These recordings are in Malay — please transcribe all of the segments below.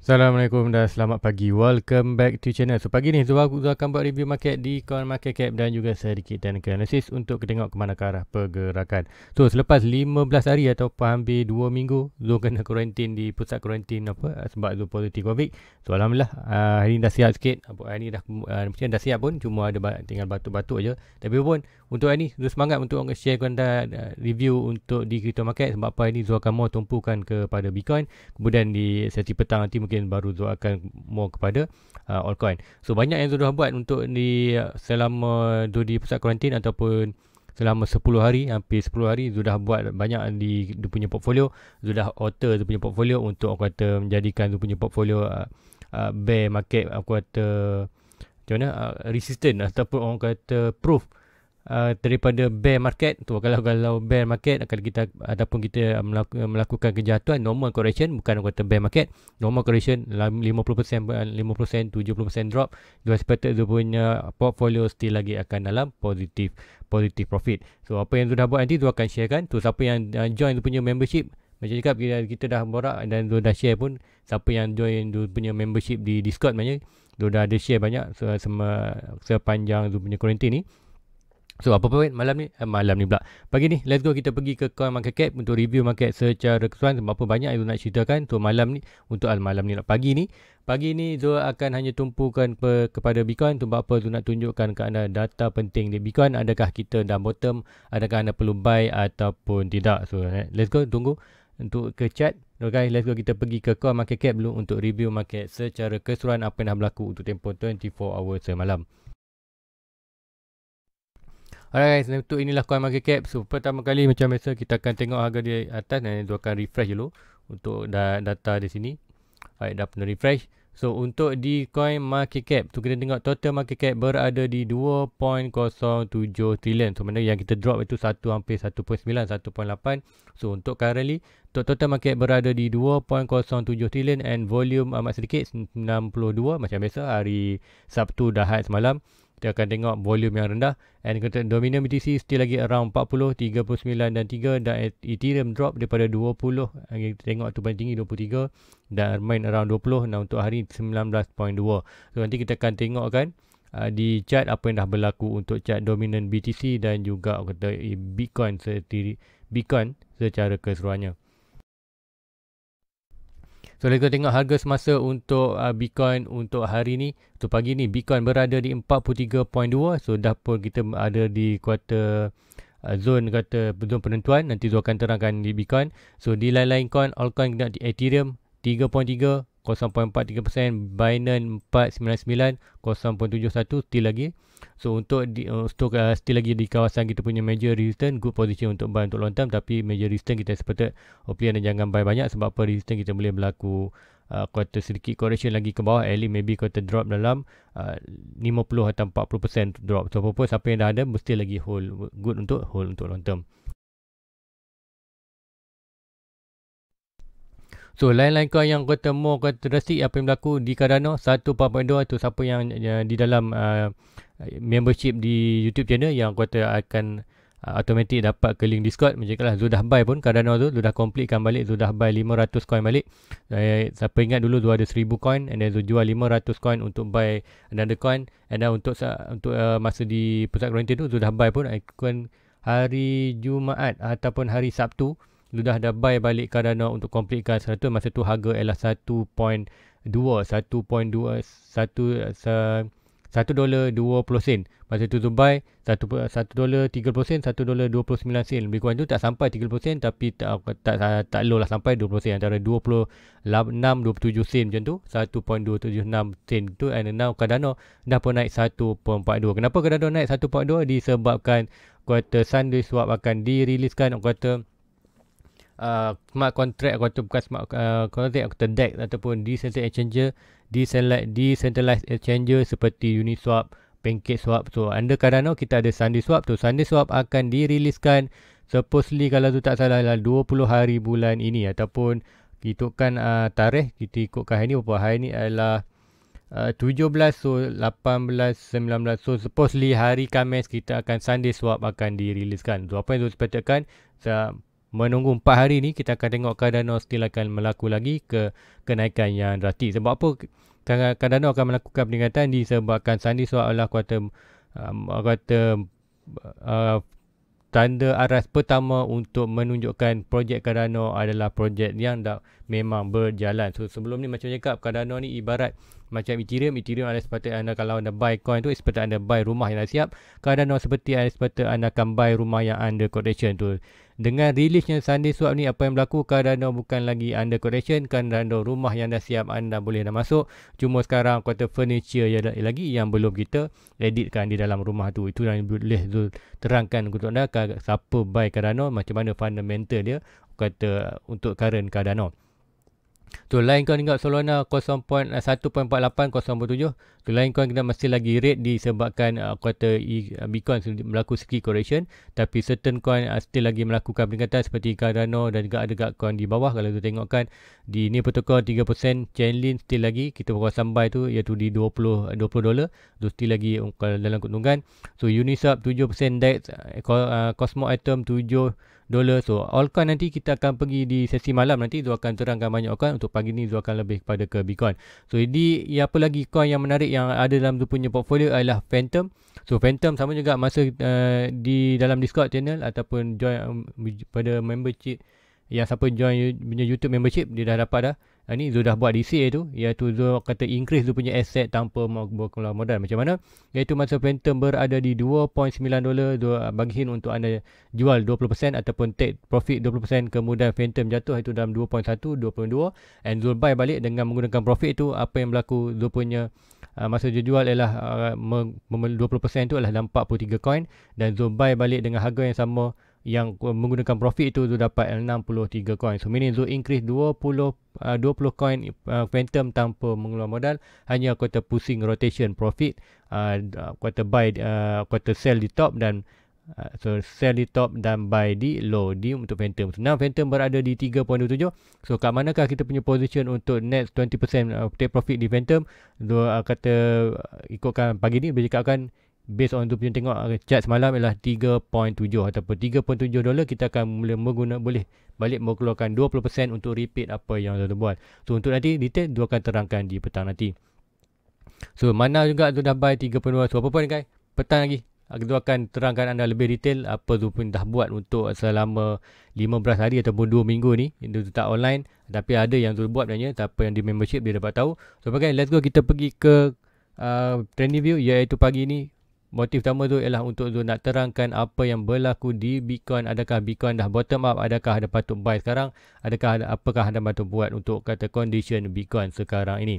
Assalamualaikum dan selamat pagi. Welcome back to channel. So pagi ni Zuhal Kuzul akan buat review market di Coin Market Cap dan juga sedikit dan analisis untuk kita tengok ke mana ke arah pergerakan. So selepas 15 hari atau hampir 2 minggu Zuhal kena kuarantin di pusat kuarantin apa eh, sebab Zuhal positif COVID. So alhamdulillah ah, hari ni dah sihat sikit. Hari ni dah, uh, dah siap pun cuma ada tinggal batuk-batuk je. Tapi pun untuk ini terus semangat untuk orang share kepada review untuk di crypto market sebab apa ini Zul more tumpukan kepada Bitcoin kemudian di sesi petang nanti mungkin baru Zul akan mau kepada uh, altcoin so banyak yang Zul buat untuk di uh, selama Zul di pusat kuarantin ataupun selama 10 hari hampir 10 hari sudah buat banyak di dia punya portfolio sudah order dia punya portfolio untuk aku kata menjadikan dia punya portfolio uh, uh, bear market aku kata macam mana uh, resistant ataupun orang kata proof Uh, daripada bear market tu kalau kalau bear market akan kita ataupun kita uh, uh, melakukan kejatuhan normal correction bukan kata bear market normal correction 50% 50% 70% drop Dua expected dia punya portfolio still lagi akan dalam positif positif profit so apa yang tu dah buat nanti tu akan share kan tu siapa yang join tu punya membership macam cakap kita, kita dah borak dan tu dah share pun siapa yang join tu punya membership di discord maknanya tu dah ada share banyak sepanjang tu punya quarantine ni So apa pun malam ni eh, malam ni pula. Pagi ni let's go kita pergi ke Coin Market Cap untuk review market secara uh, keseluruhan sebab apa banyak yang nak ceritakan so, malam ni untuk al malam ni lah. Pagi ni pagi ni Zul akan hanya tumpukan pe- kepada Bitcoin tu apa tu nak tunjukkan ke anda data penting di Bitcoin adakah kita dah bottom adakah anda perlu buy ataupun tidak. So eh, let's go tunggu untuk ke chat. So guys, let's go kita pergi ke Coin Market Cap dulu untuk review market secara uh, keseluruhan apa yang dah berlaku untuk tempoh 24 hours semalam. Alright guys, untuk inilah coin market cap. So pertama kali macam biasa kita akan tengok harga di atas dan dia akan refresh dulu untuk data di sini. Alright, dah pernah refresh. So untuk di coin market cap, tu kita tengok total market cap berada di 2.07 trillion. So mana yang kita drop itu satu hampir 1.9, 1.8. So untuk currently, untuk total market berada di 2.07 trillion and volume amat sedikit 62 macam biasa hari Sabtu dah hat semalam kita akan tengok volume yang rendah and kata dominant e BTC still lagi around 40 39 dan 3 dan Ethereum drop daripada 20 kita tengok tu paling tinggi 23 dan main around 20 dan untuk hari 19.2 so nanti kita akan tengok kan uh, di chart apa yang dah berlaku untuk chart dominant BTC dan juga kata Bitcoin Bitcoin secara keseluruhannya. So, kita tengok harga semasa untuk uh, Bitcoin untuk hari ni. Untuk pagi ni, Bitcoin berada di 43.2. So, dah pun kita ada di quarter uh, zone kata zone penentuan. Nanti Zul akan terangkan di Bitcoin. So, di lain-lain coin, all coin kita di Ethereum 3.3. 0.43% Binance 499 0.71 still lagi So untuk di, uh, untuk uh, still lagi di kawasan kita punya major resistance good position untuk buy untuk long term tapi major resistance kita seperti opinion dan jangan buy banyak sebab apa resistance kita boleh berlaku uh, quarter sedikit correction lagi ke bawah at least maybe quarter drop dalam uh, 50 atau 40% drop. So apa-apa siapa yang dah ada mesti lagi hold good untuk hold untuk long term. So lain-lain kau yang kau temu kau terasi apa yang berlaku di Cardano 1.2 tu siapa yang uh, di dalam uh, membership di YouTube channel yang kau akan uh, automatik dapat ke link Discord macam kalah sudah buy pun Cardano tu sudah completekan balik sudah buy 500 coin balik uh, siapa ingat dulu tu ada 1000 coin and then jual 500 coin untuk buy another coin and then untuk untuk uh, masa di pusat quarantine tu sudah buy pun uh, hari Jumaat ataupun hari Sabtu Ludah dah ada buy balik Cardano untuk completekan satu masa tu harga ialah 1.2 1.2 1 1 satu dolar dua puluh sen. Masa tu Dubai, satu satu dolar tiga puluh sen, satu dolar dua sembilan sen. Lebih kurang tu tak sampai tiga puluh sen tapi tak tak, tak, tak lah, sampai dua puluh sen. Antara dua puluh enam, dua puluh tujuh sen macam tu. Satu point dua tujuh enam sen tu. And now Cardano dah pun naik satu point dua. Kenapa Cardano naik satu point dua? Disebabkan kuota Sunday Swap akan diriliskan. kuarter uh, smart contract aku tu bukan smart uh, contract aku terdek ataupun decentralized exchanger decentralized, decentralized exchanger seperti Uniswap PancakeSwap so under Cardano kita ada swap, tu swap akan diriliskan supposedly kalau tu tak salah lah 20 hari bulan ini ataupun kita kan uh, tarikh kita ikutkan hari ni berapa hari ni adalah uh, 17 so 18 19 so supposedly hari Khamis kita akan Sunday swap akan diriliskan so apa yang tu sepatutkan menunggu 4 hari ni kita akan tengok Cardano still akan melaku lagi ke kenaikan yang drastik sebab apa Cardano akan melakukan peningkatan disebabkan Sunday so adalah kuarter uh, um, kuarter uh, tanda aras pertama untuk menunjukkan projek Cardano adalah projek yang dah memang berjalan. So sebelum ni macam cakap Cardano ni ibarat macam Ethereum, Ethereum adalah seperti anda kalau anda buy coin tu seperti anda buy rumah yang dah siap. Cardano seperti anda anda akan buy rumah yang under correction tu. Dengan rilisnya Sunday Swap ni apa yang berlaku kerana bukan lagi under correction kerana rumah yang dah siap anda boleh dah masuk. Cuma sekarang kata furniture yang lagi yang belum kita editkan di dalam rumah tu. Itu yang boleh terangkan untuk anda siapa buy kerana macam mana fundamental dia kata untuk current kerana. Tu lain kau tengok Solana 0.1.48 0.7 tu lain kau kena masih lagi red disebabkan uh, quarter e, uh, Bitcoin berlaku segi correction tapi certain coin uh, still lagi melakukan peningkatan seperti Cardano dan juga ada gak coin di bawah kalau tu tengokkan di ni protokol 3% Chainlink still lagi kita berkuasa sampai tu iaitu di 20 20 dolar tu still lagi um, dalam keuntungan. so Uniswap 7% Dex uh, eh, uh, Cosmo Item 7 dollar. So all coin nanti kita akan pergi di sesi malam nanti Zul akan terangkan banyak coin untuk pagi ni Zul akan lebih kepada ke Bitcoin. So jadi ya, apa lagi coin yang menarik yang ada dalam Zul punya portfolio adalah Phantom. So Phantom sama juga masa uh, di dalam Discord channel ataupun join um, pada membership yang siapa join punya YouTube membership dia dah dapat dah. Ha, ni Zul dah buat di CA tu. Iaitu Zul kata increase tu punya asset tanpa berkeluar modal. Macam mana? Iaitu masa Phantom berada di 2.9 dolar. Zul ah, bagi hint untuk anda jual 20% ataupun take profit 20% kemudian Phantom jatuh itu dalam 2.1, 2.2. And Zul buy balik dengan menggunakan profit itu apa yang berlaku Zul punya Uh, masa dia jual ialah uh, 20% tu adalah dalam 43 coin dan Zul buy balik dengan harga yang sama yang eh, menggunakan profit itu tu dapat 63 coin. So meaning Zul increase 20 uh, 20 coin uh, phantom tanpa mengeluarkan modal hanya kuota pusing rotation profit uh, kuota buy uh, kuota sell di top dan uh, so sell di top dan buy di low di untuk phantom. So, now phantom berada di 3.27. So kat manakah kita punya position untuk net 20% uh, take profit di phantom? Zul uh, kata ikutkan pagi ni bercakapkan based on tu punya tengok chart semalam ialah 3.7 ataupun 3.7 dolar kita akan mula mengguna boleh balik mengeluarkan 20% untuk repeat apa yang tuan-tuan buat. So untuk nanti detail dua akan terangkan di petang nanti. So mana juga tu dah buy 3.2 so apa pun guys petang lagi kita akan terangkan anda lebih detail apa tu pun dah buat untuk selama 15 hari ataupun 2 minggu ni itu tak online tapi ada yang tu buat sebenarnya Apa yang di membership dia dapat tahu. So okay, let's go kita pergi ke uh, trending view iaitu pagi ni Motif pertama tu ialah untuk Zul nak terangkan apa yang berlaku di Bitcoin. Adakah Bitcoin dah bottom up? Adakah ada patut buy sekarang? Adakah ada, apakah anda patut buat untuk kata condition Bitcoin sekarang ini?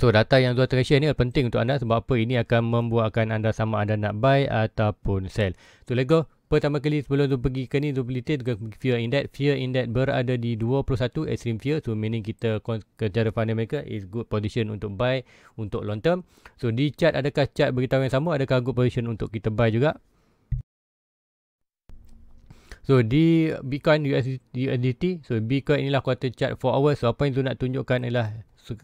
So data yang Zul akan share ni penting untuk anda sebab apa ini akan membuatkan anda sama anda nak buy ataupun sell. So let's go. Pertama kali sebelum tu pergi ke ni tu beli dengan fear that, Fear in that berada di 21 extreme fear. So meaning kita secara mereka is good position untuk buy untuk long term. So di chart adakah chart beritahu yang sama adakah good position untuk kita buy juga. So di Bitcoin USDT, so Bitcoin inilah quarter chart 4 hours. So apa yang tu nak tunjukkan ialah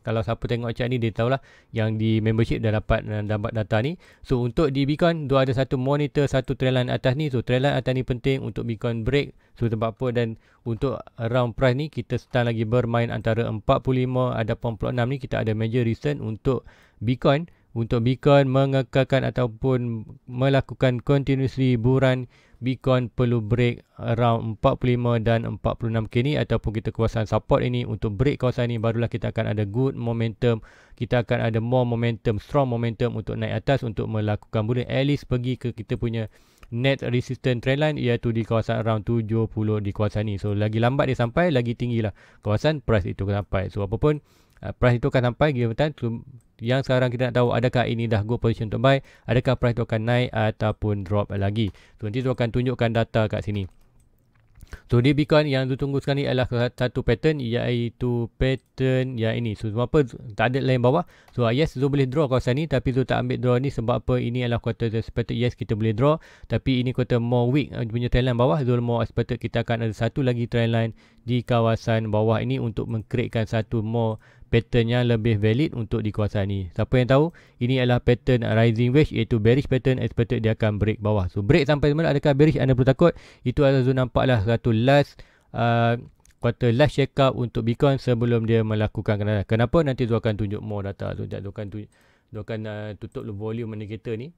kalau siapa tengok chart ni dia tahulah yang di membership dah dapat uh, dapat data ni so untuk di Bitcoin dia ada satu monitor satu trendline atas ni so trendline atas ni penting untuk Bitcoin break so tempat apa dan untuk round price ni kita sedang lagi bermain antara 45 ada 46 ni kita ada major reason untuk Bitcoin untuk Bitcoin mengekalkan ataupun melakukan continuously buran Bitcoin perlu break around 45 dan 46 kini ataupun kita kuasaan support ini untuk break kawasan ini barulah kita akan ada good momentum kita akan ada more momentum strong momentum untuk naik atas untuk melakukan bullish at least pergi ke kita punya net resistance trendline iaitu di kawasan around 70 di kawasan ini so lagi lambat dia sampai lagi tinggilah kawasan price itu sampai so apa pun Ah, price itu akan sampai given yang sekarang kita nak tahu adakah ini dah good position untuk buy adakah price itu akan naik ataupun drop lagi so nanti tu akan tunjukkan data kat sini So di Bitcoin yang tu tunggu sekarang ni adalah satu pattern iaitu pattern yang ini. So apa tak ada lain bawah. So ah, yes tu boleh draw kawasan ni tapi tu tak ambil draw ni sebab apa ini adalah quarter expected. Yes kita boleh draw tapi ini quarter more weak ah, punya trend line bawah. Zul more expected kita akan ada satu lagi trend line di kawasan bawah ini untuk mengcreatekan satu more pattern yang lebih valid untuk dikuasai. Siapa yang tahu, ini adalah pattern rising wedge iaitu bearish pattern expected dia akan break bawah. So break sampai mana adakah bearish anda perlu takut? Itu adalah zona nampaklah satu last uh, quarter last check up untuk Bitcoin sebelum dia melakukan kenapa? Kenapa nanti tu akan tunjuk more data tu. Dia akan tunjuk dia akan uh, tutup volume indicator ni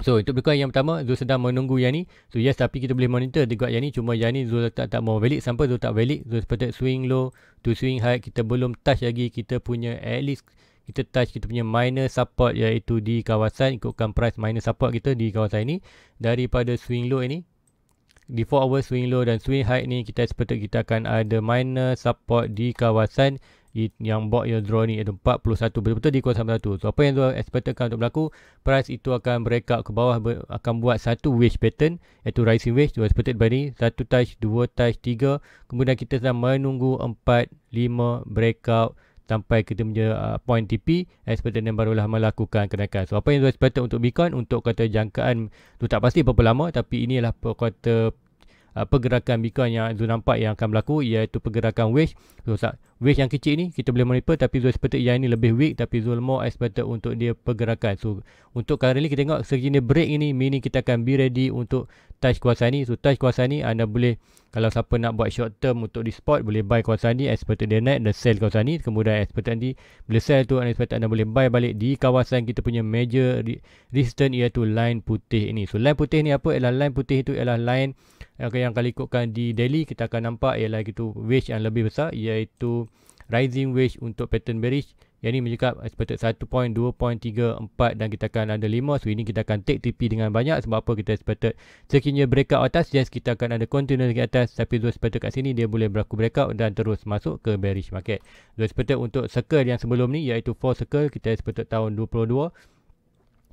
So untuk Bitcoin yang pertama Zul sedang menunggu yang ni So yes tapi kita boleh monitor juga yang ni Cuma yang ni Zul tak, tak mau valid Sampai Zul tak valid Zul seperti swing low to swing high Kita belum touch lagi Kita punya at least kita touch kita punya minor support iaitu di kawasan ikutkan price minor support kita di kawasan ini daripada swing low ini di 4 hour swing low dan swing high ni kita expect kita akan ada minor support di kawasan yang bought your draw ni ada 41 betul-betul di sama satu so apa yang tu expectakan untuk berlaku price itu akan break out ke bawah akan buat satu wedge pattern iaitu rising wedge tu expected by ni satu touch dua touch tiga kemudian kita sedang menunggu empat lima break out sampai kita punya uh, point TP expected yang barulah melakukan kenaikan so apa yang tu expected untuk Bitcoin untuk kata jangkaan tu tak pasti berapa lama tapi inilah kata Uh, pergerakan Bitcoin yang tu nampak yang akan berlaku iaitu pergerakan wedge so, Weight yang kecil ni kita boleh monitor tapi zul seperti yang ini lebih weak tapi zul more expected untuk dia pergerakan. So untuk currently kita tengok sejenis break ini meaning kita akan be ready untuk touch kuasa ni. So touch kuasa ni anda boleh kalau siapa nak buat short term untuk di spot boleh buy kuasa ni expected dia naik dan sell kuasa ni. Kemudian expected ni boleh sell tu anda expected anda boleh buy balik di kawasan kita punya major resistance iaitu line putih ini. So line putih ni apa? Ialah line putih itu ialah line eh, yang kali ikutkan di daily kita akan nampak ialah itu wedge yang lebih besar iaitu rising wedge untuk pattern bearish yang ni mencakap expected 1 point, 2 point, 3, 4 dan kita akan ada 5. So ini kita akan take TP dengan banyak sebab apa kita expected sekiranya breakout atas yes kita akan ada continuous ke atas tapi dua expected kat sini dia boleh berlaku breakout dan terus masuk ke bearish market. Dua expected untuk circle yang sebelum ni iaitu 4 circle kita expected tahun 22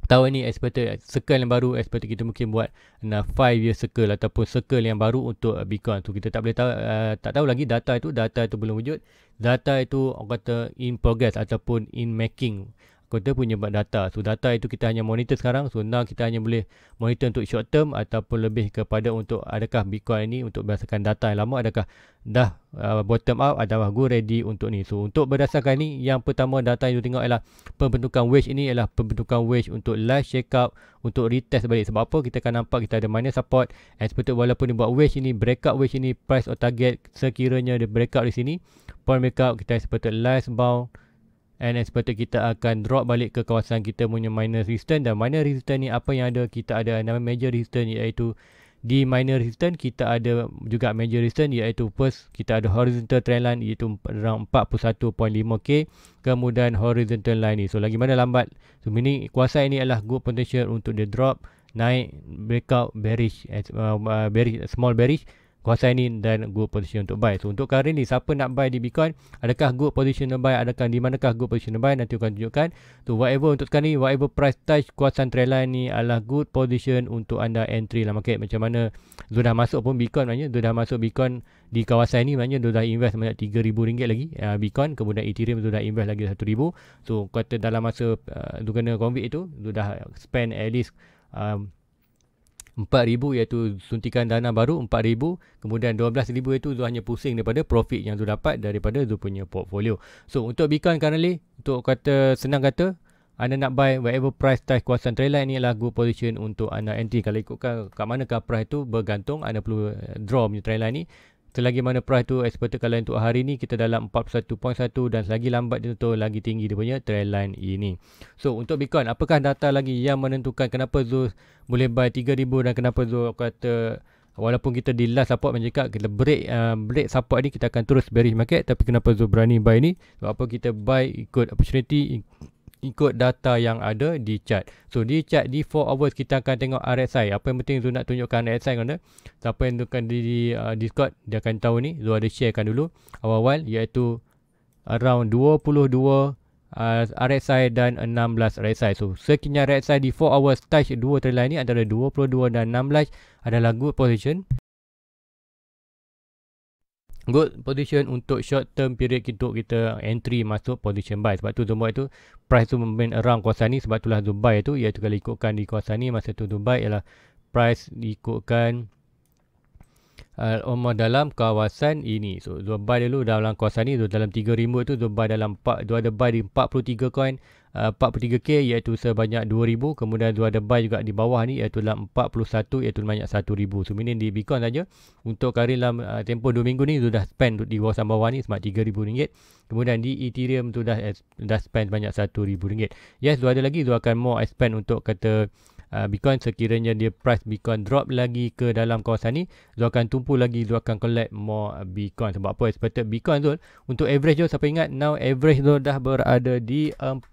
tahun ni expected circle yang baru expected kita mungkin buat 5 nah, year circle ataupun circle yang baru untuk uh, Bitcoin tu kita tak boleh tahu uh, tak tahu lagi data itu data itu belum wujud data itu orang kata in progress ataupun in making kita punya buat data. So data itu kita hanya monitor sekarang. So now kita hanya boleh monitor untuk short term ataupun lebih kepada untuk adakah Bitcoin ini untuk berdasarkan data yang lama adakah dah uh, bottom out adakah go ready untuk ni. So untuk berdasarkan ni yang pertama data yang kita tengok ialah pembentukan wedge ini ialah pembentukan wedge untuk last up untuk retest balik. Sebab apa kita akan nampak kita ada minus support and seperti walaupun dia buat wedge ini breakout wedge ini price or target sekiranya dia breakout di sini point breakout kita seperti last bound and expected kita akan drop balik ke kawasan kita punya minor resistance dan minor resistance ni apa yang ada kita ada nama major resistance iaitu di minor resistance kita ada juga major resistance iaitu first kita ada horizontal trend line iaitu around 41.5k kemudian horizontal line ni so lagi mana lambat so meaning kuasa ini adalah good potential untuk dia drop naik breakout bearish uh, uh, bearish small bearish kawasan ini dan good position untuk buy. So untuk kali ni siapa nak buy di Bitcoin, adakah good position to buy, adakah di manakah good position to buy nanti akan tunjukkan. So whatever untuk kali ni, whatever price touch kawasan trend line ni adalah good position untuk anda entry lah market. Macam mana sudah masuk pun Bitcoin maknanya sudah masuk Bitcoin di kawasan ini maknanya sudah invest banyak rm ringgit lagi uh, Bitcoin kemudian Ethereum sudah invest lagi RM1,000 so kata dalam masa uh, kena COVID itu sudah spend at least um, 4000 iaitu suntikan dana baru 4000 kemudian 12000 iaitu tu hanya pusing daripada profit yang Zul dapat daripada tu punya portfolio. So untuk Bitcoin currently untuk kata senang kata anda nak buy whatever price tarik kuasa trailer ini lagu position untuk anda entry. Kalau ikutkan kat manakah price itu bergantung anda perlu eh, draw punya trailer ini Selagi mana price tu expected kalau untuk hari ni kita dalam 41.1 dan selagi lambat dia tu lagi tinggi dia punya trend line ini. So untuk Bitcoin apakah data lagi yang menentukan kenapa Zeus boleh buy 3000 dan kenapa Zeus kata walaupun kita di last support mencekak kita break uh, break support ni kita akan terus bearish market tapi kenapa Zeus berani buy ni? Sebab apa kita buy ikut opportunity ikut data yang ada di chart. So di chart di 4 hours kita akan tengok RSI. Apa yang penting Zul nak tunjukkan RSI kan? Siapa yang tunjukkan di, uh, Discord dia akan tahu ni. Zul ada sharekan dulu awal-awal iaitu around 22 uh, RSI dan 16 RSI. So sekiranya RSI di 4 hours touch 2 trailer ni antara 22 dan 16 adalah good position good position untuk short term period kita kita entry masuk position buy sebab tu Dubai tu price tu main around kawasan ni sebab itulah Dubai tu iaitu kalau ikutkan di kuasa ni masa tu Dubai ialah price ikutkan uh, um, dalam kawasan ini. So dua buy dulu dalam kawasan ni dalam 3 ribu tu dua buy dalam 4 dua ada buy di 43 coin uh, 43k iaitu sebanyak ribu. kemudian dua ada buy juga di bawah ni iaitu dalam 41 iaitu banyak 1000. So ini di Bitcoin saja untuk kali dalam uh, tempoh 2 minggu ni sudah spend di kawasan bawah ni sebanyak ribu ringgit. Kemudian di Ethereum tu dah eh, dah spend banyak ribu ringgit. Yes, dua ada lagi dua akan more expand untuk kata Ah, Bitcoin sekiranya dia price Bitcoin drop lagi ke dalam kawasan ni dia akan tumpu lagi dia akan collect more Bitcoin sebab apa expected Bitcoin tu untuk average tu siapa ingat now average tu dah berada di 46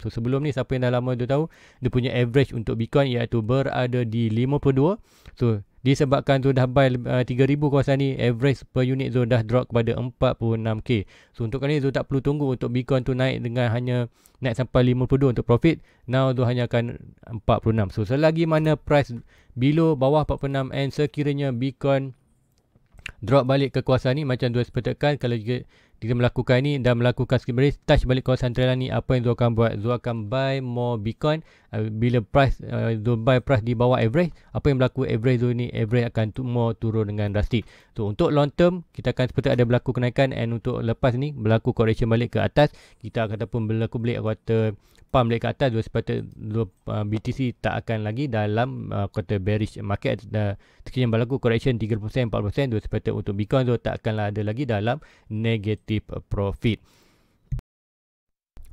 so sebelum ni siapa yang dah lama tu tahu dia punya average untuk Bitcoin iaitu berada di 52 so disebabkan sudah buy uh, 3000 kawasan ni average per unit zone dah drop kepada 46k so untuk kali ni tu tak perlu tunggu untuk Bitcoin tu naik dengan hanya naik sampai 52 untuk profit now tu hanya akan 46 so selagi mana price below bawah 46 and sekiranya Bitcoin drop balik ke kawasan ni macam Zul sepertekan kalau juga kita melakukan ini dan melakukan skim beris touch balik kawasan trailer ni apa yang Zul akan buat? Zul akan buy more Bitcoin uh, bila price uh, Zul buy price di bawah average apa yang berlaku average Zul ni average akan tu, more turun dengan drastik. So untuk long term kita akan seperti ada berlaku kenaikan and untuk lepas ni berlaku correction balik ke atas kita ataupun berlaku balik kuota pam balik ke atas Zul sepatut Zul, uh, BTC tak akan lagi dalam uh, kuota bearish market dan uh, sekiranya berlaku correction 3% 4% Zul sepatut untuk Bitcoin Zul tak akan lah ada lagi dalam negative negative uh, profit.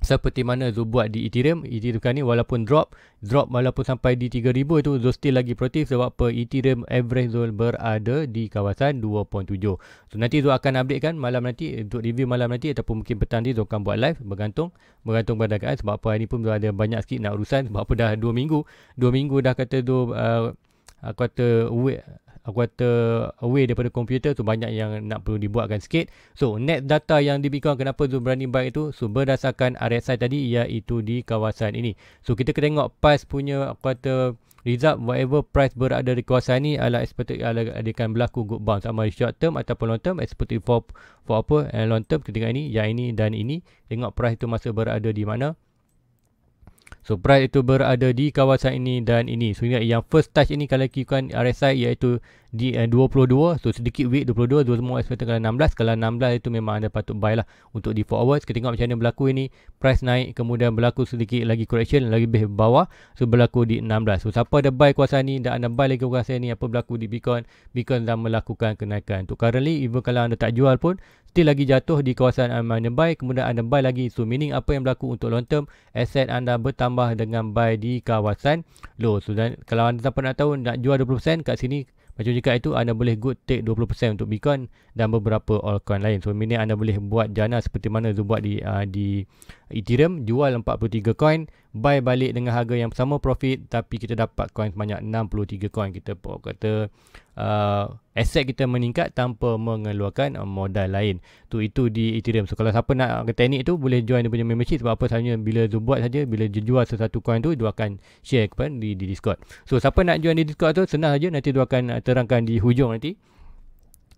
Seperti mana Zul buat di Ethereum, Ethereum kali ni walaupun drop, drop walaupun sampai di 3000 itu Zul still lagi protif sebab per Ethereum average Zul berada di kawasan 2.7. So nanti Zul akan update kan malam nanti untuk review malam nanti ataupun mungkin petang ni Zul akan buat live bergantung. Bergantung pada keadaan sebab apa hari ni pun Zul ada banyak sikit nak urusan sebab apa dah 2 minggu. 2 minggu dah kata Zul uh, kata uh, wait, aku kata away daripada komputer tu banyak yang nak perlu dibuatkan sikit so net data yang di Bitcoin kenapa tu berani buy itu so berdasarkan RSI tadi iaitu di kawasan ini so kita kena tengok PAS punya aku kata result whatever price berada di kawasan ini adalah expected ala, dia akan berlaku good bounce sama short term ataupun long term expected for for apa and eh, long term kita ini yang ini dan ini tengok price itu masa berada di mana So price itu berada di kawasan ini dan ini. So ingat yang first touch ini kalau kita ikutkan RSI iaitu di 22. Eh, so sedikit weight 22. Dua semua expected kalau 16. Kalau 16 itu memang anda patut buy lah untuk di forward. hours. Kita tengok macam mana berlaku ini. Price naik kemudian berlaku sedikit lagi correction lagi lebih bawah. So berlaku di 16. So siapa ada buy kuasa ini dan anda buy lagi kuasa ini apa berlaku di Bitcoin. Bitcoin dah melakukan kenaikan. Untuk currently even kalau anda tak jual pun still lagi jatuh di kawasan anda buy kemudian anda buy lagi so meaning apa yang berlaku untuk long term aset anda bertambah dengan buy di kawasan low so dan kalau anda tak nak tahu nak jual 20% kat sini macam jika itu anda boleh good take 20% untuk Bitcoin dan beberapa altcoin lain so meaning anda boleh buat jana seperti mana Zoom buat di uh, di Ethereum jual 43 coin buy balik dengan harga yang sama profit tapi kita dapat coin sebanyak 63 coin kita pun kata uh, aset kita meningkat tanpa mengeluarkan modal lain tu itu di Ethereum so kalau siapa nak ke teknik tu boleh join dia punya membership sebab apa sahaja bila tu buat saja bila dia jual sesuatu coin tu dia akan share kepada di, di Discord so siapa nak join di Discord tu senang saja nanti dia akan terangkan di hujung nanti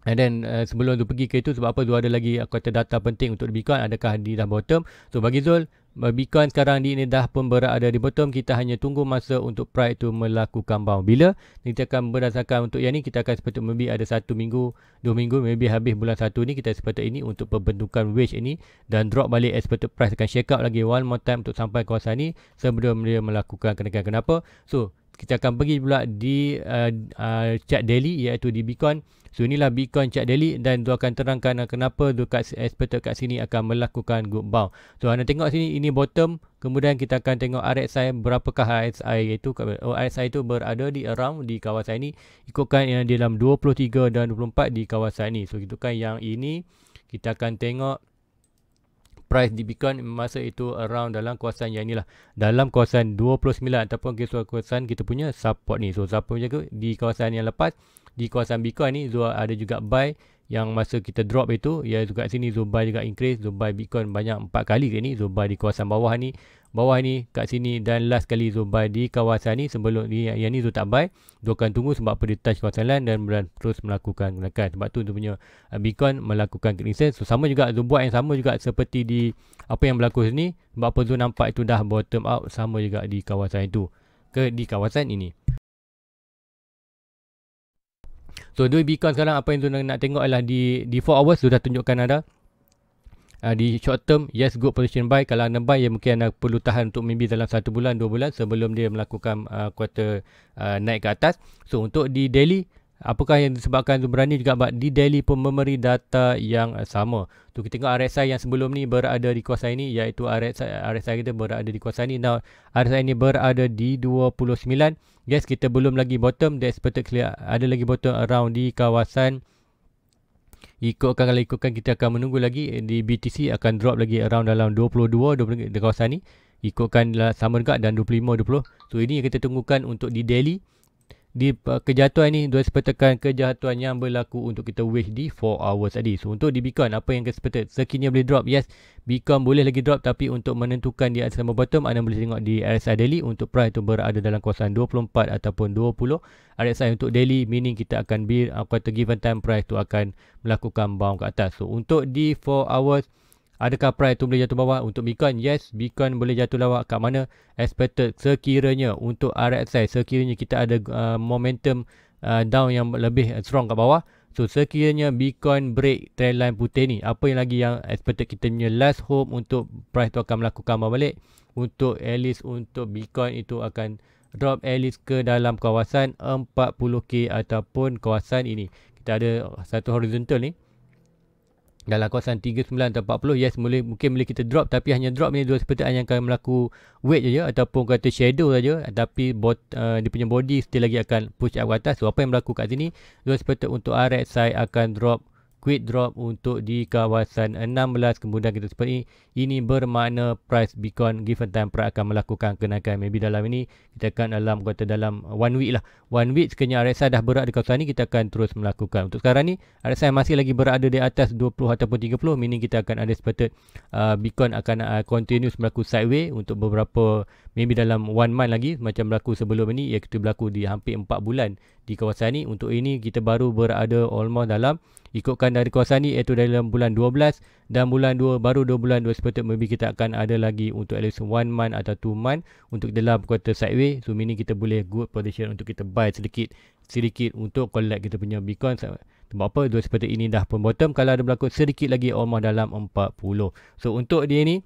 And then uh, sebelum tu pergi ke itu sebab apa tu ada lagi aku kata data penting untuk Bitcoin adakah di dalam bottom. So bagi Zul uh, Bitcoin sekarang ni dah pun berada di bottom kita hanya tunggu masa untuk price tu melakukan bounce. Bila kita akan berdasarkan untuk yang ni kita akan sepatut maybe ada satu minggu dua minggu maybe habis bulan satu ni kita sepatut ini untuk pembentukan wedge ini dan drop balik sepatut price akan shake up lagi one more time untuk sampai kawasan ni sebelum dia melakukan kenaikan. Kenapa? So kita akan pergi pula di uh, uh, chat daily iaitu di Bitcoin. So inilah Bitcoin chat daily dan dia akan terangkan uh, kenapa dia kat expected kat sini akan melakukan good bound. So anda tengok sini ini bottom kemudian kita akan tengok RSI berapakah RSI iaitu oh, RSI itu berada di around di kawasan ini ikutkan yang di dalam 23 dan 24 di kawasan ini. So itu kan yang ini kita akan tengok price di Bitcoin masa itu around dalam kawasan yang inilah dalam kawasan 29 ataupun kawasan kita punya support ni so siapa menjaga di kawasan yang lepas di kawasan Bitcoin ni Zul ada juga buy yang masa kita drop itu ya juga sini Zul juga increase Zul buy Bitcoin banyak empat kali ke ni Zul buy di kawasan bawah ni bawah ni kat sini dan last kali Zubai di kawasan ni sebelum ni yang ni Zubai dia akan tunggu sebab apa dia touch kawasan lain dan terus melakukan gunakan sebab tu dia punya uh, Bitcoin melakukan clearing so sama juga Zubai buat yang sama juga seperti di apa yang berlaku sini sebab apa tu nampak itu dah bottom out sama juga di kawasan itu ke di kawasan ini So 2 Bitcoin sekarang apa yang tu nak tengok adalah di di 4 hours sudah tunjukkan ada uh, di short term yes good position buy kalau anda buy ya mungkin anda perlu tahan untuk maybe dalam 1 bulan 2 bulan sebelum dia melakukan uh, quarter uh, naik ke atas so untuk di daily apakah yang disebabkan berani juga but di daily pun memberi data yang sama tu kita tengok RSI yang sebelum ni berada di kuasa ini iaitu RSI, RSI kita berada di kuasa ini now RSI ini berada di 29 yes kita belum lagi bottom that's perfectly ada lagi bottom around di kawasan ikutkan kalau ikutkan kita akan menunggu lagi eh, di BTC akan drop lagi around dalam 22 20 di kawasan ni ikutkan lah sama juga dan 25 20 so ini yang kita tunggukan untuk di daily di uh, kejatuhan ni dua sepetakan kejatuhan yang berlaku untuk kita wait di 4 hours tadi. So untuk di Bitcoin apa yang kesepatan sekiranya boleh drop? Yes, Bitcoin boleh lagi drop tapi untuk menentukan di atas sama bottom anda boleh tengok di RSI daily untuk price tu berada dalam kawasan 24 ataupun 20. RSI untuk daily meaning kita akan be aku uh, kata given time price tu akan melakukan bounce ke atas. So untuk di 4 hours Adakah price itu boleh jatuh bawah untuk Bitcoin? Yes, Bitcoin boleh jatuh bawah kat mana? Expected sekiranya untuk RSI, sekiranya kita ada uh, momentum uh, down yang lebih uh, strong kat bawah. So, sekiranya Bitcoin break trendline putih ni, apa yang lagi yang expected kita punya last hope untuk price itu akan melakukan balik? Untuk at least untuk Bitcoin itu akan drop at least ke dalam kawasan 40k ataupun kawasan ini. Kita ada satu horizontal ni dalam kawasan 39 40 yes boleh mungkin boleh kita drop tapi hanya drop ni dua sepertian yang akan berlaku wait saja ya. ataupun kata shadow saja tapi bot, uh, dia punya body still lagi akan push up ke atas so apa yang berlaku kat sini dua sepertian untuk RSI akan drop quick drop untuk di kawasan 16 kemudian kita seperti ini ini bermakna price Bitcoin given time price akan melakukan kenaikan maybe dalam ini kita akan dalam kata dalam one week lah one week sekiranya RSI dah berada di kawasan ini kita akan terus melakukan untuk sekarang ni RSI masih lagi berada di atas 20 ataupun 30 meaning kita akan ada expected uh, Bitcoin akan uh, continuous berlaku sideway untuk beberapa maybe dalam one month lagi macam berlaku sebelum ini Ia kita berlaku di hampir 4 bulan di kawasan ini. untuk ini kita baru berada almost dalam ikutkan dari kawasan ni iaitu dalam bulan 12 dan bulan 2 baru 2 bulan 2 seperti maybe kita akan ada lagi untuk at least 1 month atau 2 month untuk dalam quarter sideway so meaning kita boleh good position untuk kita buy sedikit sedikit untuk collect kita punya Bitcoin sebab apa dua seperti ini dah pun bottom kalau ada berlaku sedikit lagi almost dalam 40 so untuk dia ni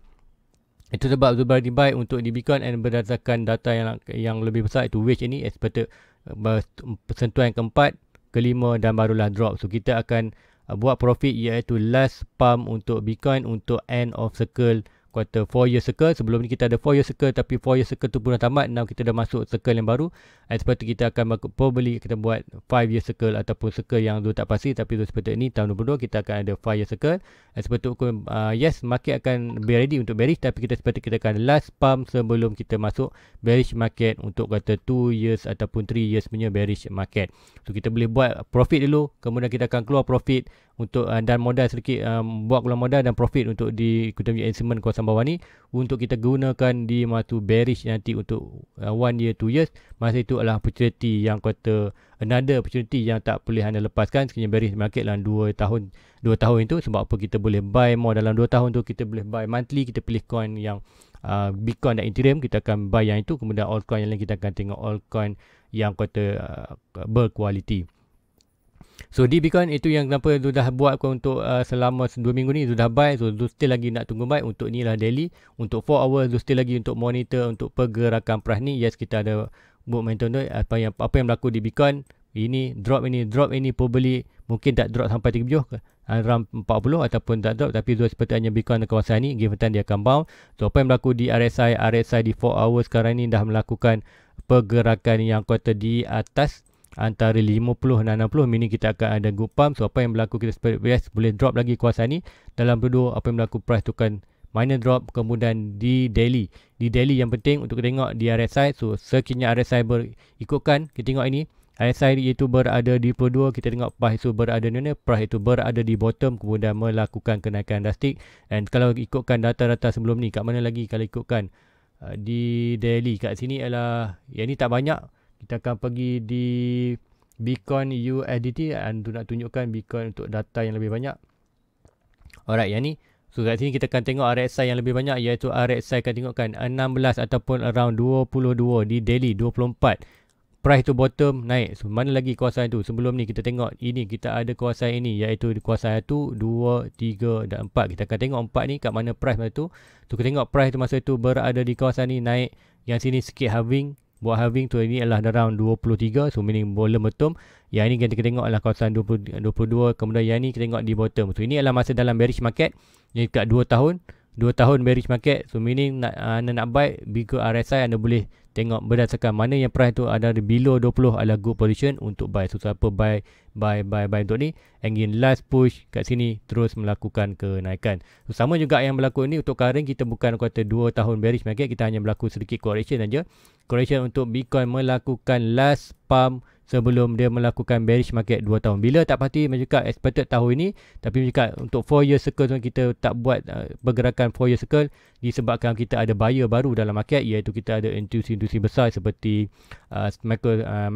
itu sebab Zubair di buy untuk di Bitcoin and berdasarkan data yang yang lebih besar itu wage ini expected eh, eh, persentuhan keempat kelima dan barulah drop. So kita akan uh, buat profit iaitu last pump untuk Bitcoin untuk end of circle quarter 4 year circle sebelum ni kita ada 4 year circle tapi 4 year circle tu pun dah tamat now kita dah masuk circle yang baru and sebab tu kita akan probably kita buat 5 year circle ataupun circle yang tu tak pasti tapi tu seperti ni tahun 2022 kita akan ada 5 year circle and sebab tu uh, yes market akan be ready untuk bearish tapi kita seperti kita akan last pump sebelum kita masuk bearish market untuk kata 2 years ataupun 3 years punya bearish market so kita boleh buat profit dulu kemudian kita akan keluar profit untuk uh, dan modal sedikit um, buat keluar modal dan profit untuk di kita punya instrument kawasan bawah ni untuk kita gunakan di waktu bearish nanti untuk uh, one year two years masa itu adalah opportunity yang kata another opportunity yang tak boleh anda lepaskan sekiranya bearish market dalam 2 tahun 2 tahun itu sebab apa kita boleh buy more dalam 2 tahun tu kita boleh buy monthly kita pilih coin yang uh, bitcoin dan ethereum kita akan buy yang itu kemudian altcoin yang lain kita akan tengok altcoin yang kata uh, berkualiti berkualiti So di Bitcoin itu yang kenapa tu dah buat aku untuk uh, selama 2 minggu ni tu dah buy so tu still lagi nak tunggu buy untuk ni lah daily untuk 4 hours tu still lagi untuk monitor untuk pergerakan price ni yes kita ada buat momentum tu apa yang apa yang berlaku di Bitcoin ini drop ini drop ini beli mungkin tak drop sampai 37 ke RAM 40 ataupun tak drop tapi dua seperti hanya Bitcoin dalam kawasan ni given time dia akan bounce so apa yang berlaku di RSI RSI di 4 hours sekarang ni dah melakukan pergerakan yang kuat di atas antara 50 dan 60 mini kita akan ada good pump so apa yang berlaku kita yes, boleh drop lagi kuasa ni dalam berdua apa yang berlaku price tu kan minor drop kemudian di daily di daily yang penting untuk tengok di RSI so sekiranya RSI berikutkan kita tengok ini RSI itu berada di 22 kita tengok price itu berada di mana price itu berada di bottom kemudian melakukan kenaikan drastik and kalau ikutkan data-data sebelum ni kat mana lagi kalau ikutkan uh, di daily kat sini ialah yang ni tak banyak kita akan pergi di Beacon USDT and nak tunjukkan beacon untuk data yang lebih banyak. Alright, yang ni. So kat sini kita akan tengok RSI yang lebih banyak iaitu RSI akan tengokkan 16 ataupun around 22 di daily 24. Price to bottom naik. So mana lagi kuasa itu? Sebelum ni kita tengok ini kita ada kuasa ini iaitu kuasa tu 2, 3 dan 4. Kita akan tengok 4 ni kat mana price masa tu. Tu kita tengok price tu masa tu berada di kuasa ni naik. Yang sini sikit halving buat halving tu ini adalah around 23 so meaning bottom bottom yang ini kita tengok adalah kawasan 20, 22 kemudian yang ini kita tengok di bottom so ini adalah masa dalam bearish market ini dekat 2 tahun 2 tahun bearish market so meaning nak ah, anda nak buy bigger RSI anda boleh tengok berdasarkan mana yang price tu ada di below 20 adalah good position untuk buy so siapa buy buy buy buy untuk ni engine last push kat sini terus melakukan kenaikan so sama juga yang berlaku ni untuk current kita bukan kata 2 tahun bearish market kita hanya berlaku sedikit correction aja correction untuk bitcoin melakukan last pump sebelum dia melakukan bearish market 2 tahun. Bila tak pasti mencakap expected tahun ini tapi mencakap untuk 4 year circle kita tak buat uh, pergerakan 4 year circle disebabkan kita ada buyer baru dalam market iaitu kita ada industri-industri besar seperti uh, Michael, uh,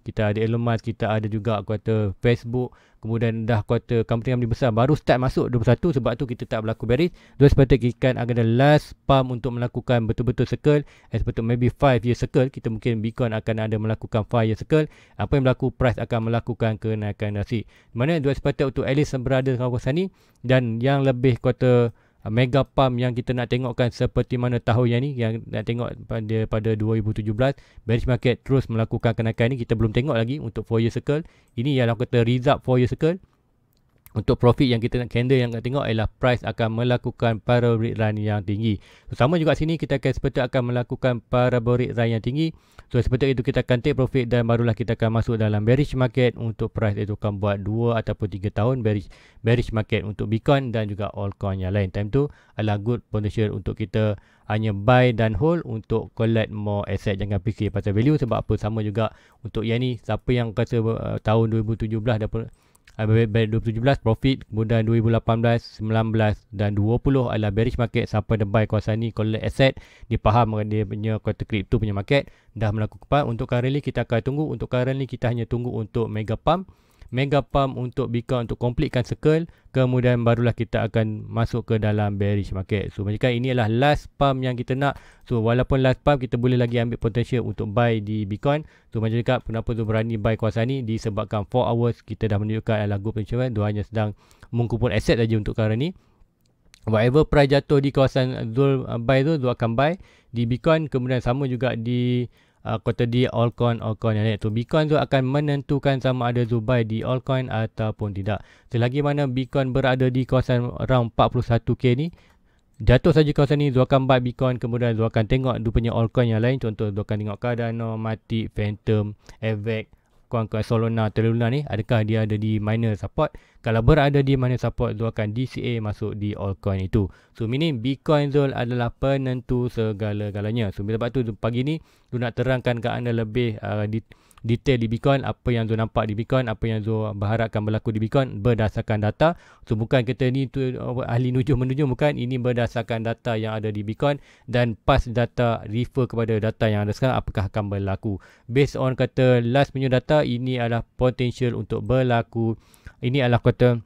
kita ada Elon Musk, kita ada juga kuota Facebook kemudian dah kuota company-company besar baru start masuk 21 sebab tu kita tak berlaku bearish dua seperti ikan akan ada last pump untuk melakukan betul-betul circle as betul maybe 5 year circle kita mungkin Bitcoin akan ada melakukan 5 year circle apa yang berlaku price akan melakukan kenaikan nasi mana dua seperti untuk Alice berada dengan kawasan ni dan yang lebih kuota Ah, mega pump yang kita nak tengokkan seperti mana tahun yang ni yang nak tengok pada pada 2017 bearish market terus melakukan kenaikan ni kita belum tengok lagi untuk four year circle ini yang aku kata result four year circle untuk profit yang kita nak candle yang nak tengok ialah price akan melakukan parabolic run yang tinggi. So, sama juga sini kita akan seperti akan melakukan parabolic run yang tinggi. So seperti itu kita akan take profit dan barulah kita akan masuk dalam bearish market untuk price itu akan buat 2 ataupun 3 tahun bearish bearish market untuk Bitcoin dan juga altcoin yang lain. Time tu adalah good potential untuk kita hanya buy dan hold untuk collect more asset jangan fikir pasal value sebab apa sama juga untuk yang ni siapa yang kata uh, tahun 2017 dah 2017 profit kemudian 2018, 19 dan 20 adalah bearish market siapa dia buy kawasan ni collect asset dia faham dia punya kota crypto punya market dah melakukan untuk currently kita akan tunggu untuk currently kita hanya tunggu untuk mega pump mega pump untuk Bika untuk completekan circle kemudian barulah kita akan masuk ke dalam bearish market so macam kan ini adalah last pump yang kita nak so walaupun last pump kita boleh lagi ambil potential untuk buy di Bitcoin so macam dekat kenapa tu berani buy kawasan ni disebabkan 4 hours kita dah menunjukkan adalah good potential tu hanya sedang mengkumpul aset saja untuk kali ni whatever price jatuh di kawasan Zul uh, buy tu Zul akan buy di Bitcoin kemudian sama juga di Uh, kota di altcoin altcoin yang lain iaitu Bitcoin tu akan menentukan sama ada Zubai di altcoin ataupun tidak. Selagi mana Bitcoin berada di kawasan round 41k ni Jatuh saja kawasan ni, Zul akan buy Bitcoin, kemudian Zul akan tengok dia punya altcoin yang lain. Contoh, Zul akan tengok Cardano, Matic, Phantom, Avex, kawan kawan Solana Terluna ni adakah dia ada di minor support kalau berada di minor support dia akan DCA masuk di altcoin itu so mini Bitcoin Zul adalah penentu segala-galanya so bila sebab tu pagi ni tu nak terangkan ke anda lebih uh, di, detail di Bitcoin, apa yang tu nampak di Bitcoin, apa yang tu berharapkan berlaku di Bitcoin berdasarkan data. Tu bukan kita ni tu oh, ahli nujum menuju bukan, ini berdasarkan data yang ada di Bitcoin dan pas data refer kepada data yang ada sekarang apakah akan berlaku. Based on kata last punya data ini adalah potential untuk berlaku. Ini adalah kata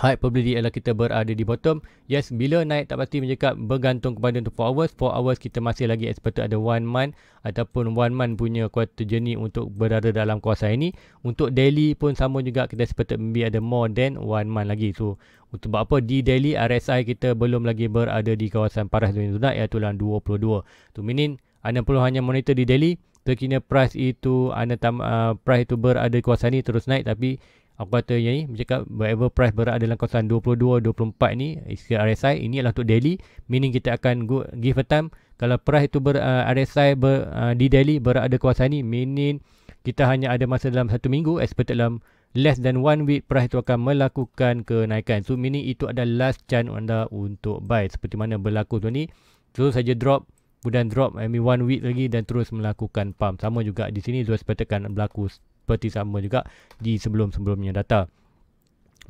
high probability ialah kita berada di bottom yes bila naik tak pasti mencakap bergantung kepada untuk 4 hours 4 hours kita masih lagi expected ada 1 month ataupun 1 month punya quarter journey untuk berada dalam kuasa ini untuk daily pun sama juga kita expected maybe ada more than 1 month lagi so untuk buat apa di daily RSI kita belum lagi berada di kawasan paras dunia tunai iaitu dalam 22 tu minin anda perlu hanya monitor di daily terkini price itu anda tam, uh, price itu berada di kawasan ini terus naik tapi Aku kata yang ni bercakap whatever price berada dalam kawasan 22 24 ni ikut RSI ini adalah untuk daily meaning kita akan go, give a time kalau price itu ber, uh, RSI ber, uh, di daily berada kawasan ni meaning kita hanya ada masa dalam satu minggu expected dalam less than one week price itu akan melakukan kenaikan so meaning itu adalah last chance anda untuk buy seperti mana berlaku tu ni terus saja drop kemudian drop I mean one week lagi dan terus melakukan pump sama juga di sini dua sepatutnya berlaku seperti sama juga di sebelum-sebelumnya data.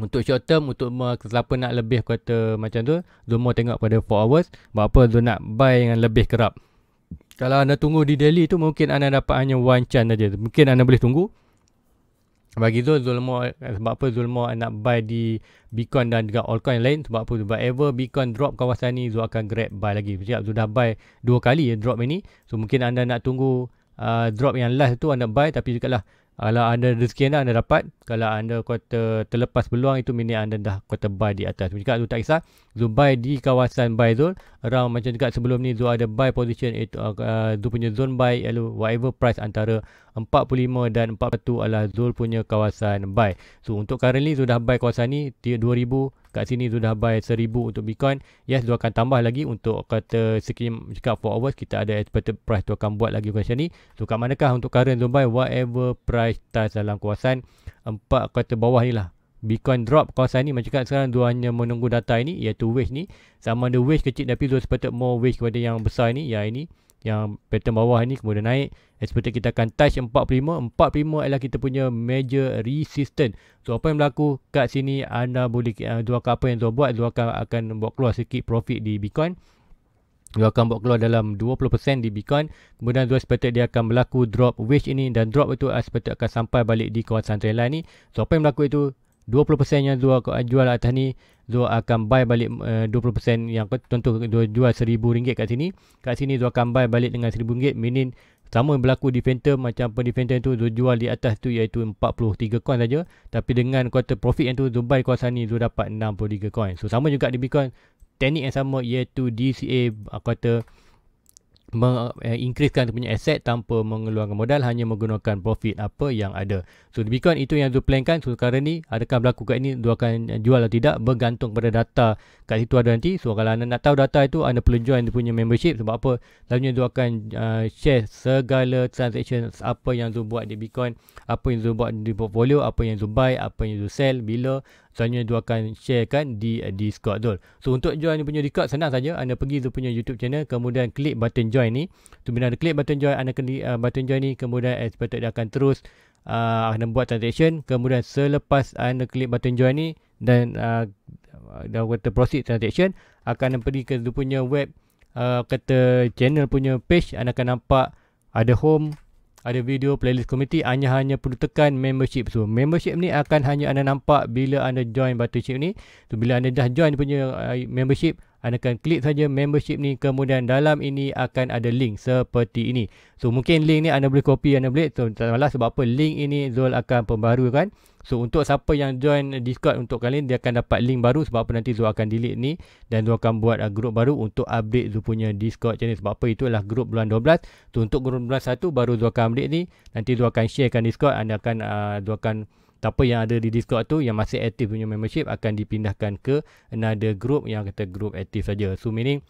Untuk short term, untuk siapa nak lebih kata macam tu, Zomo tengok pada 4 hours, berapa tu nak buy yang lebih kerap. Kalau anda tunggu di daily tu, mungkin anda dapat hanya one chance saja. Mungkin anda boleh tunggu. Bagi tu, Zulmo, sebab apa Zulmo nak buy di Bitcoin dan juga altcoin yang lain. Sebab apa, sebab ever Bitcoin drop kawasan ni, Zul akan grab buy lagi. Sekejap, Zul dah buy dua kali ya drop ini. So, mungkin anda nak tunggu uh, drop yang last tu, anda buy. Tapi juga lah, kalau anda rezeki anda, anda dapat. Kalau anda kata terlepas peluang, itu minit anda dah kata buy di atas. Jika cakap, Zul tak kisah. Zul buy di kawasan buy Zul. Around macam cakap sebelum ni, Zul ada buy position. Itu, eh, uh, ah, ah, punya zone buy. Lalu whatever price antara 45 dan 41 adalah Zul punya kawasan buy. So untuk currently Zul dah buy kawasan ni 2000 kat sini Zul dah buy 1000 untuk Bitcoin. Yes, Zul akan tambah lagi untuk kata scheme jika for hours kita ada expected price tu akan buat lagi kawasan ni. So kat manakah untuk current Zul buy whatever price touch dalam kawasan 4 kata bawah ni lah. Bitcoin drop kawasan ni macam kat sekarang dua hanya menunggu data ini iaitu wave ni sama ada wave kecil tapi dua sepatut more wave kepada yang besar ni ya yang ini yang pattern bawah ni kemudian naik expected kita akan touch 45 45 adalah kita punya major resistance so apa yang berlaku kat sini anda boleh dua eh, uh, apa yang dua buat dua akan akan buat keluar sikit profit di bitcoin dia akan buat keluar dalam 20% di Bitcoin kemudian dua expected dia akan berlaku drop wedge ini dan drop itu expected akan sampai balik di kawasan trendline ni so apa yang berlaku itu 20% yang Zul jual atas ni dua akan buy balik eh, uh, 20% yang contoh dua jual RM1,000 kat sini kat sini dua akan buy balik dengan RM1,000 meaning sama yang berlaku di Phantom macam apa di Phantom tu Zul jual di atas tu iaitu 43 coin saja. tapi dengan quarter profit yang tu Zul buy kawasan ni Zul dapat 63 coin so sama juga di Bitcoin teknik yang sama iaitu DCA ah, quarter uh, Eh, increasekan punya asset tanpa mengeluarkan modal hanya menggunakan profit apa yang ada. So di Bitcoin itu yang diplankan so sekarang ni adakah berlaku kat ni dua akan jual atau tidak bergantung pada data kat situ ada nanti. So kalau anda nak tahu data itu anda perlu join dia punya membership sebab apa? Selalunya dia akan uh, share segala transaction apa yang dia buat di Bitcoin, apa yang dia buat di portfolio, apa yang dia buy, apa yang dia sell, bila Selalunya dia akan sharekan di eh, Discord tu. So untuk join dia punya Discord senang saja anda pergi tu punya YouTube channel kemudian klik button join ni. Tu bila anda klik button join anda klik uh, eh, button join ni kemudian expected eh, dia akan terus uh, anda buat transaction kemudian selepas anda klik button join ni dan uh, dah kata proceed transaction akan anda pergi ke dia punya web uh, kata channel punya page anda akan nampak ada home ada video playlist community hanya hanya perlu tekan membership so membership ni akan hanya anda nampak bila anda join battleship ni so bila anda dah join punya uh, membership anda akan klik saja membership ni kemudian dalam ini akan ada link seperti ini. So mungkin link ni anda boleh copy anda boleh. So tak malah sebab apa link ini Zul akan pembaharukan. So untuk siapa yang join Discord untuk kalian dia akan dapat link baru sebab apa nanti Zul akan delete ni. Dan Zul akan buat uh, grup baru untuk update Zul punya Discord channel. Sebab apa itulah grup bulan 12. So untuk grup bulan 1 baru Zul akan update ni. Nanti Zul akan sharekan Discord. Anda akan uh, Zul akan siapa yang ada di Discord tu yang masih aktif punya membership akan dipindahkan ke another group yang kata group aktif saja. So meaning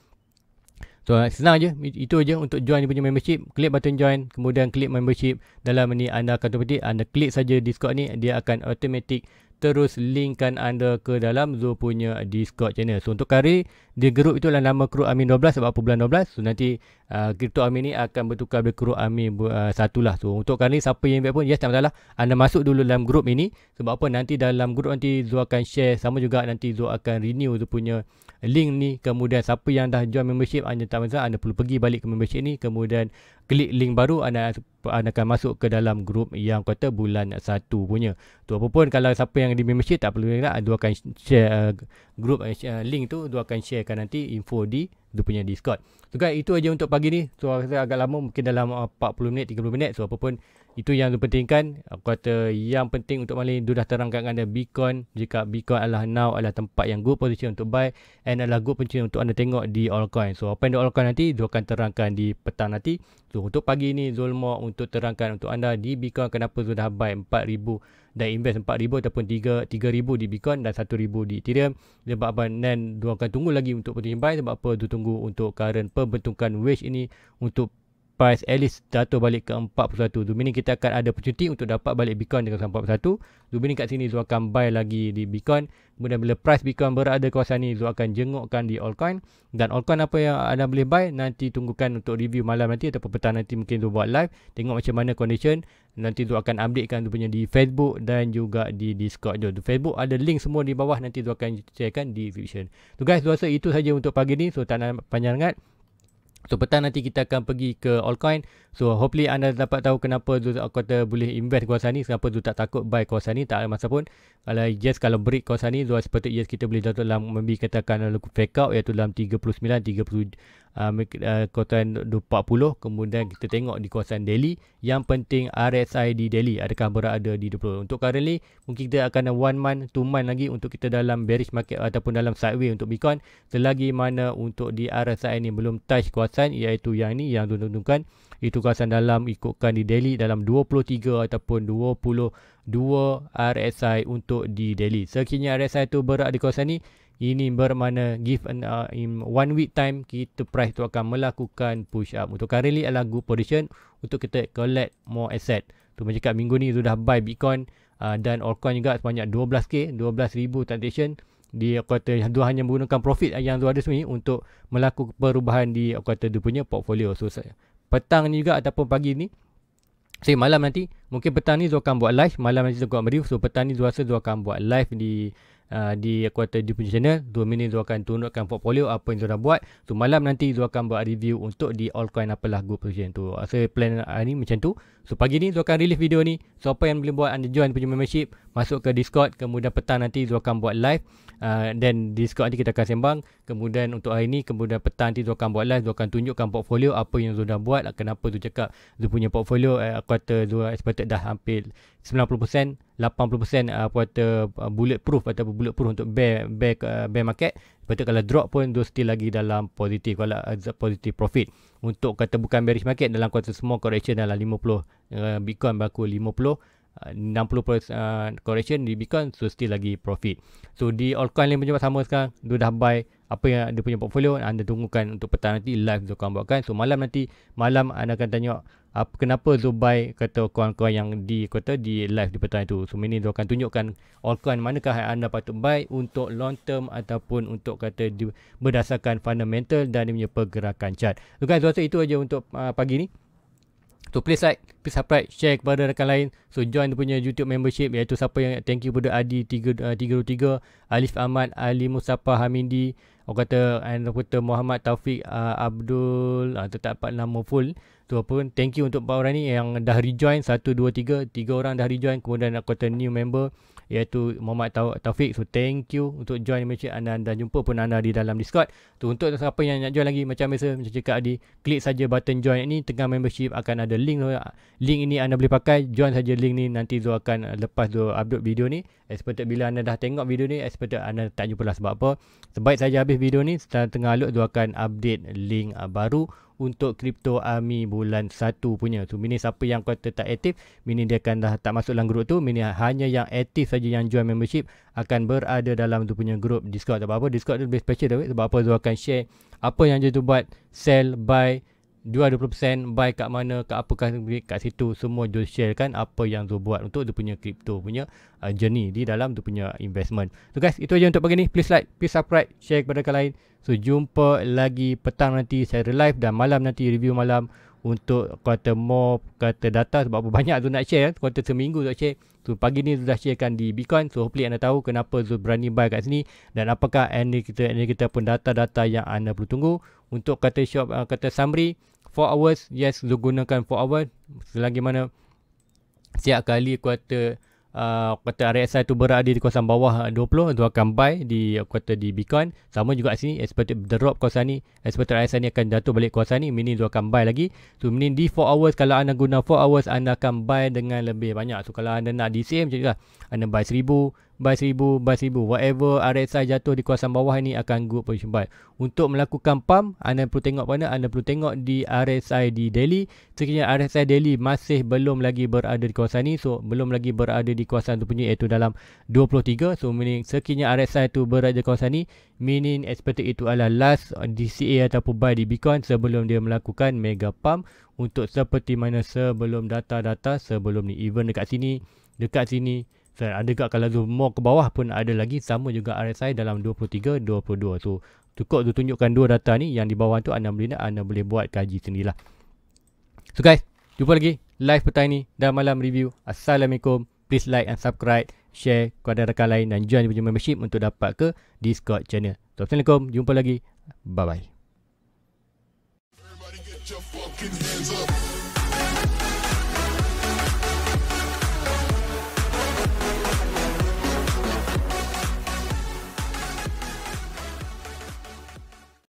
So senang aje itu aje untuk join punya membership klik button join kemudian klik membership dalam ni anda akan terpetik anda klik saja Discord ni dia akan automatic terus linkkan anda ke dalam Zul punya Discord channel. So untuk kali di grup itu adalah nama kru Amin 12 sebab apa bulan 12. So nanti uh, kripto Amin ni akan bertukar dengan kru Amin uh, satu lah. So untuk kali siapa yang invite pun yes tak masalah. Anda masuk dulu dalam grup ini sebab apa nanti dalam grup nanti Zul akan share sama juga nanti Zul akan renew Zul punya link ni kemudian siapa yang dah join membership anda tak masalah anda perlu pergi balik ke membership ni kemudian klik link baru anda, anda akan masuk ke dalam grup yang kata bulan satu punya tu apa pun kalau siapa yang di membership tak perlu nak dua akan share uh, grup uh, link tu dia akan sharekan nanti info di tu punya Discord. So guys, itu aja untuk pagi ni. So aku rasa agak lama, mungkin dalam 40 ah, minit, 30 minit. So apa pun itu yang dipentingkan. Aku kata yang penting untuk malam ni, dah terangkan dengan Bitcoin. Jika Bitcoin adalah now, adalah tempat yang good position untuk buy. And adalah good position untuk anda tengok di altcoin. So apa yang di altcoin nanti, dia akan terangkan di petang nanti. So untuk pagi ni, Zulma untuk terangkan untuk anda di Bitcoin kenapa sudah buy 4,000 dan invest 4000 ataupun 3 3000 di Bitcoin dan 1000 di Ethereum sebab apa dan dua akan tunggu lagi untuk penyimpan sebab apa tu tunggu untuk current pembentukan wage ini untuk Price at least jatuh balik ke 41. Zubini kita akan ada percuti untuk dapat balik Bitcoin dengan kawasan 41. Zubini kat sini Zul akan buy lagi di Bitcoin. Kemudian bila price Bitcoin berada kawasan ni Zul akan jengukkan di altcoin. Dan altcoin apa yang anda boleh buy nanti tunggukan untuk review malam nanti ataupun petang nanti mungkin Zul buat live. Tengok macam mana condition. Nanti Zul akan updatekan Zul punya di Facebook dan juga di Discord Zul. Facebook ada link semua di bawah nanti Zul akan sharekan di description. So guys, Zul rasa itu saja untuk pagi ni. So tak nak panjang sangat. So petang nanti kita akan pergi ke Allcoin. So hopefully anda dapat tahu kenapa Zul kata boleh invest kawasan ni. Kenapa Zul tak takut buy kawasan ni. Tak ada masa pun kalau yes kalau break kawasan ni dua seperti yes kita boleh jatuh dalam maybe katakan lalu fake out iaitu dalam 39 30 uh, kawasan 40 kemudian kita tengok di kawasan Delhi yang penting RSI di Delhi adakah berada di 20 untuk currently mungkin kita akan ada one month two month lagi untuk kita dalam bearish market ataupun dalam sideways untuk Bitcoin selagi mana untuk di RSI ni belum touch kawasan iaitu yang ni yang tuan itu kawasan dalam ikutkan di Delhi dalam 23 ataupun 22 RSI untuk di Delhi. Sekiranya RSI itu berada di kawasan ini, ini bermakna give an, uh, in one week time kita price itu akan melakukan push up. Untuk currently adalah good position untuk kita collect more asset. Tu macam cakap minggu ni sudah buy Bitcoin uh, dan altcoin juga sebanyak 12k, 12,000 transaction. Dia kata dia hanya menggunakan profit yang dia ada sebenarnya untuk melakukan perubahan di kata dia punya portfolio. So petang ni juga ataupun pagi ni Say malam nanti mungkin petang ni Zul akan buat live malam nanti Zul akan beri so petang ni Zul rasa Zul akan buat live di uh, di kuartal di punya channel 2 minit Zul akan tunjukkan portfolio apa yang Zul dah buat so malam nanti Zul akan buat review untuk di altcoin apalah group position tu so plan hari ni macam tu So pagi ni Zul akan release video ni So apa yang boleh buat anda join punya membership Masuk ke Discord Kemudian petang nanti Zul akan buat live Dan uh, Discord nanti kita akan sembang Kemudian untuk hari ni Kemudian petang nanti Zul akan buat live Zul akan tunjukkan portfolio Apa yang Zul dah buat Kenapa Zul cakap Zul punya portfolio uh, Quarter Zul expected dah hampir 90% 80% uh, apa kata uh, bulletproof ataupun bulletproof untuk bear bear uh, bear market Betul kalau drop pun dia still lagi dalam positif kalau positif profit. Untuk kata bukan bearish market dalam kuartal semua correction dalam 50 uh, eh, Bitcoin berlaku 60% uh, uh, correction di Bitcoin so still lagi profit so di altcoin yang pun sama sekarang dia dah buy apa yang ada punya portfolio anda tunggukan untuk petang nanti live Zul akan buatkan so malam nanti malam anda akan tanya apa, kenapa Zul buy kata coin-coin yang di kota di live di petang itu so ini Zul akan tunjukkan altcoin manakah yang anda patut buy untuk long term ataupun untuk kata di, berdasarkan fundamental dan dia punya pergerakan chart so guys rasa itu aja untuk uh, pagi ni So please like, please subscribe, share kepada rakan lain. So join dia punya YouTube membership iaitu siapa yang thank you kepada Adi 3 uh, 323, Alif Ahmad, Ali Mustafa Hamidi, orang kata and kata Muhammad Taufik uh, Abdul, uh, ah, tak dapat nama full. Tu so, apa pun, thank you untuk empat orang ni yang dah rejoin 1 2 3, tiga orang dah rejoin kemudian aku kata new member iaitu Muhammad Tau Taufik. So thank you untuk join Malaysia anda dan jumpa pun anda di dalam Discord. so, untuk siapa yang nak join lagi macam biasa macam cakap tadi, klik saja button join ini tengah membership akan ada link link ini anda boleh pakai. Join saja link ni nanti Zul akan lepas Zul update video ni Expected bila anda dah tengok video ni Expected anda tak jumpa lah sebab apa Sebaik saja habis video ni Setelah tengah alut Dia akan update link uh, baru Untuk Crypto Army bulan 1 punya So mini siapa yang kata tak aktif Mini dia akan dah tak masuk dalam grup tu Mini hanya yang aktif saja yang join membership Akan berada dalam tu punya grup Discord Sebab apa Discord tu lebih special tau Sebab apa dia akan share Apa yang dia tu buat Sell, buy, jual 20% buy kat mana kat apakah kat situ semua jual share kan apa yang Zul buat untuk dia punya kripto punya uh, journey di dalam dia punya investment so guys itu aja untuk pagi ni please like please subscribe share kepada kalian lain so jumpa lagi petang nanti saya live dan malam nanti review malam untuk kata more kata data sebab apa banyak tu nak share kan eh. kuota seminggu tu share so pagi ni sudah sharekan di Bitcoin so hopefully anda tahu kenapa Zul berani buy kat sini dan apakah ini kita, ini kita pun data-data yang anda perlu tunggu untuk kata shop kata summary 4 hours yes Zul gunakan 4 hours selagi mana setiap kali kuarter uh, kuarter RSI tu berada di kawasan bawah 20 uh, Zul akan buy di kuarter di Bitcoin sama juga sini expected drop kawasan ni expected RSI ni akan jatuh balik kawasan ni mini Zul akan buy lagi so mini di 4 hours kalau anda guna 4 hours anda akan buy dengan lebih banyak so kalau anda nak DCM macam tu lah anda buy 1000 bas ribu, bas ribu. Whatever RSI jatuh di kawasan bawah ini akan good position buy. Untuk melakukan pump, anda perlu tengok mana? Anda perlu tengok di RSI di Delhi. Sekiranya RSI Delhi masih belum lagi berada di kawasan ini. So, belum lagi berada di kawasan itu punya iaitu dalam 23. So, meaning sekiranya RSI itu berada di kawasan ini, meaning expected itu adalah last DCA ataupun buy di Bitcoin sebelum dia melakukan mega pump. Untuk seperti mana sebelum data-data sebelum ni. Even dekat sini, dekat sini, dan ada juga kalau zoom more ke bawah pun ada lagi sama juga RSI dalam 23 22 tu. Cukup tu tunjukkan dua data ni yang di bawah tu anda boleh anda boleh buat kaji sendirilah. So guys, jumpa lagi live petang ni dan malam review. Assalamualaikum. Please like and subscribe, share kepada rakan lain dan join punya membership untuk dapat ke Discord channel. So, Assalamualaikum, jumpa lagi. Bye bye. get your fucking hands up.